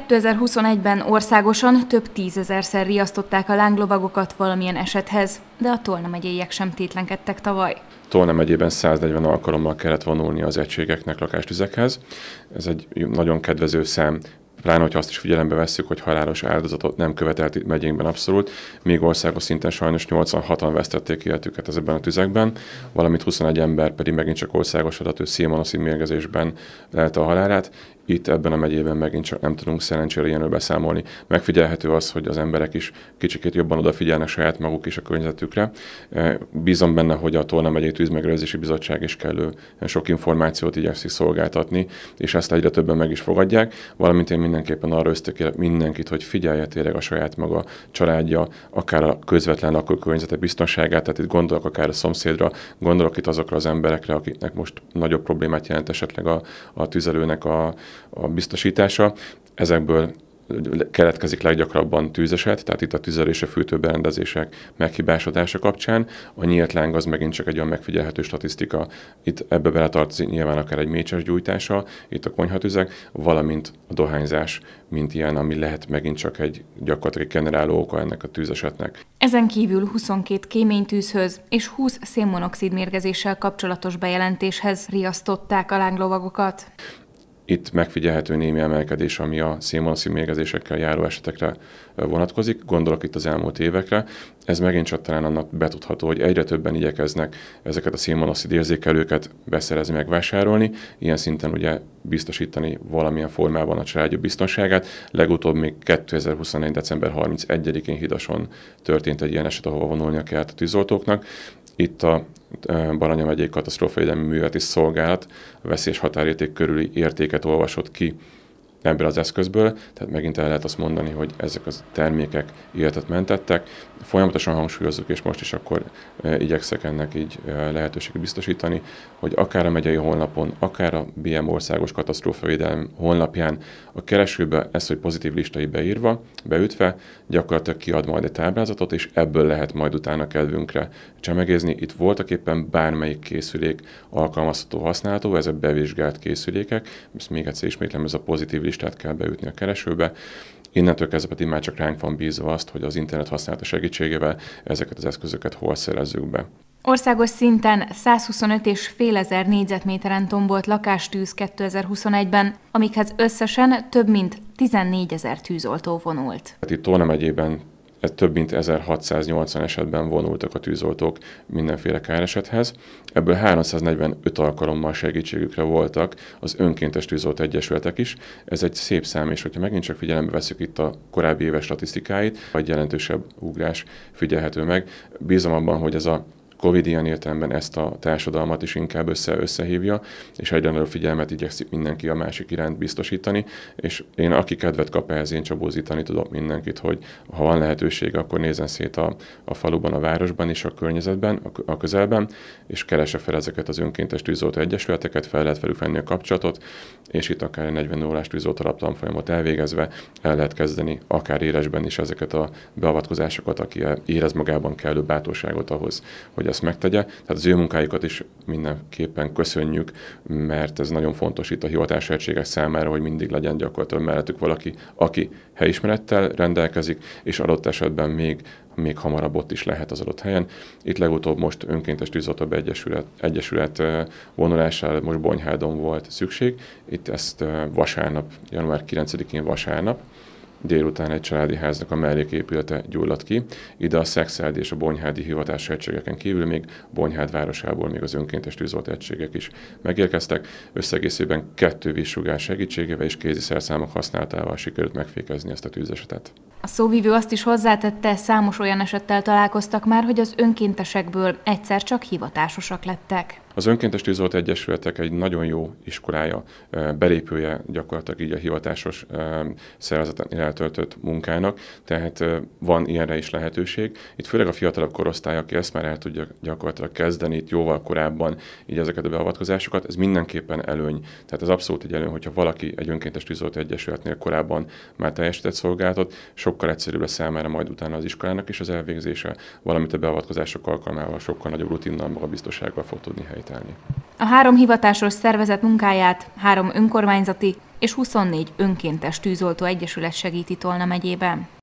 2021-ben országosan több tízezerszer riasztották a lánglovagokat valamilyen esethez, de a Tolna megyéjek sem tétlenkedtek tavaly. Tolna megyében 140 alkalommal kellett vonulni az egységeknek lakástüzekhez. Ez egy nagyon kedvező szám, pláne, hogyha azt is figyelembe vesszük, hogy halálos áldozatot nem követelt itt megyénkben abszolút, még országos szinten sajnos 86-an vesztették életüket ezekben a tüzekben, valamint 21 ember pedig megint csak országos adatú szélmonoszi mérgezésben lelte a halálát, itt ebben a megyében megint csak nem tudunk szerencsére ilyenről beszámolni. Megfigyelhető az, hogy az emberek is kicsikét jobban odafigyelnek saját maguk is a környezetükre. E, bízom benne, hogy a Tolna megyei tűzmegőrzési bizottság is kellő sok információt igyekszik szolgáltatni, és ezt egyre többen meg is fogadják, valamint én mindenképpen arra ösztökélek mindenkit, hogy figyelje tényleg a saját maga családja, akár a közvetlen környezete biztonságát, tehát itt gondolok akár a szomszédra, gondolok itt azokra az emberekre, akiknek most nagyobb problémát jelent esetleg a, a tüzelőnek a, a biztosítása. Ezekből keletkezik leggyakrabban tűzeset, tehát itt a tüzelése, fűtőberendezések meghibásodása kapcsán. A nyílt láng az megint csak egy olyan megfigyelhető statisztika. Itt ebbe beletartozik nyilván akár egy mécses gyújtása, itt a konyhatüzek, valamint a dohányzás, mint ilyen, ami lehet megint csak egy gyakorlatilag generáló oka ennek a tűzesetnek. Ezen kívül 22 kéménytűzhöz és 20 szénmonoxid mérgezéssel kapcsolatos bejelentéshez riasztották a lánglovagokat. Itt megfigyelhető némi emelkedés, ami a szénmonoxid mérgezésekkel járó esetekre vonatkozik, gondolok itt az elmúlt évekre. Ez megint csak talán annak betudható, hogy egyre többen igyekeznek ezeket a színvonalszín érzékelőket beszerezni, megvásárolni, ilyen szinten ugye biztosítani valamilyen formában a családja biztonságát. Legutóbb még 2021. december 31-én Hidason történt egy ilyen eset, ahova vonulnia kellett a tűzoltóknak. Itt a Baranya megyei katasztrófavédelmi műveleti szolgálat a veszélyes határérték körüli értéket olvasott ki ebből az eszközből, tehát megint el lehet azt mondani, hogy ezek az termékek életet mentettek. Folyamatosan hangsúlyozzuk, és most is akkor e, igyekszek ennek így e, lehetőséget biztosítani, hogy akár a megyei honlapon, akár a BM országos katasztrófavédelem honlapján a keresőbe ezt, hogy pozitív listai beírva, beütve, gyakorlatilag kiad majd egy táblázatot, és ebből lehet majd utána kedvünkre csemegézni. Itt voltak éppen bármelyik készülék alkalmazható használható, ezek bevizsgált készülékek, ezt még egyszer ismétlem, ez a pozitív listát kell beütni a keresőbe, Innentől kezdve pedig már csak ránk van bízva azt, hogy az internet használata segítségével ezeket az eszközöket hol szerezzük be. Országos szinten 125 fél ezer négyzetméteren tombolt lakástűz 2021-ben, amikhez összesen több mint 14 ezer tűzoltó vonult. Hát itt Tóna megyében több mint 1680 esetben vonultak a tűzoltók mindenféle káresethez, ebből 345 alkalommal segítségükre voltak az önkéntes tűzolt egyesületek is. Ez egy szép szám, és hogyha megint csak figyelembe veszük itt a korábbi éves statisztikáit, egy jelentősebb ugrás figyelhető meg. Bízom abban, hogy ez a Covid ilyen értelemben ezt a társadalmat is inkább össze összehívja, és egyre nagyobb figyelmet igyekszik mindenki a másik iránt biztosítani, és én aki kedvet kap ehhez, én csabózítani tudok mindenkit, hogy ha van lehetőség, akkor nézzen szét a, a faluban, a városban és a környezetben, a, a közelben, és keresse fel ezeket az önkéntes tűzoltó egyesületeket, fel lehet velük venni a kapcsolatot, és itt akár egy 40 órás tűzoltó alaptanfolyamot elvégezve el lehet kezdeni akár élesben is ezeket a beavatkozásokat, aki érez magában kellő bátorságot ahhoz, hogy ezt megtegye. Tehát az ő munkájukat is mindenképpen köszönjük, mert ez nagyon fontos itt a hivatás egységek számára, hogy mindig legyen gyakorlatilag mellettük valaki, aki helyismerettel rendelkezik, és adott esetben még még hamarabb ott is lehet az adott helyen. Itt legutóbb most önkéntes tűzoltóbb egyesület, egyesület vonulására most Bonyhádon volt szükség. Itt ezt vasárnap, január 9-én vasárnap Délután egy családi háznak a melléképülete gyulladt ki, ide a Szexeld és a Bonyhádi hivatás egységeken kívül még Bonyhád városából még az önkéntes tűzolt egységek is megérkeztek. Összegészében kettő vízsugás segítségével és kézi szerszámok használatával sikerült megfékezni ezt a tűzesetet. A szóvívő azt is hozzátette, számos olyan esettel találkoztak már, hogy az önkéntesekből egyszer csak hivatásosak lettek. Az önkéntes tűzolt egyesületek egy nagyon jó iskolája, belépője gyakorlatilag így a hivatásos szervezetnél eltöltött munkának, tehát van ilyenre is lehetőség. Itt főleg a fiatalabb korosztály, aki ezt már el tudja gyakorlatilag kezdeni, itt jóval korábban így ezeket a beavatkozásokat, ez mindenképpen előny. Tehát ez abszolút egy előny, hogyha valaki egy önkéntes tűzolt egyesületnél korábban már teljesített szolgálatot, sok sokkal egyszerűbb lesz számára majd utána az iskolának is az elvégzése, valamint a beavatkozások alkalmával sokkal nagyobb rutinnal, magabiztossággal fog tudni helytelni. A három hivatásos szervezet munkáját három önkormányzati és 24 önkéntes tűzoltó egyesület segíti Tolna megyében.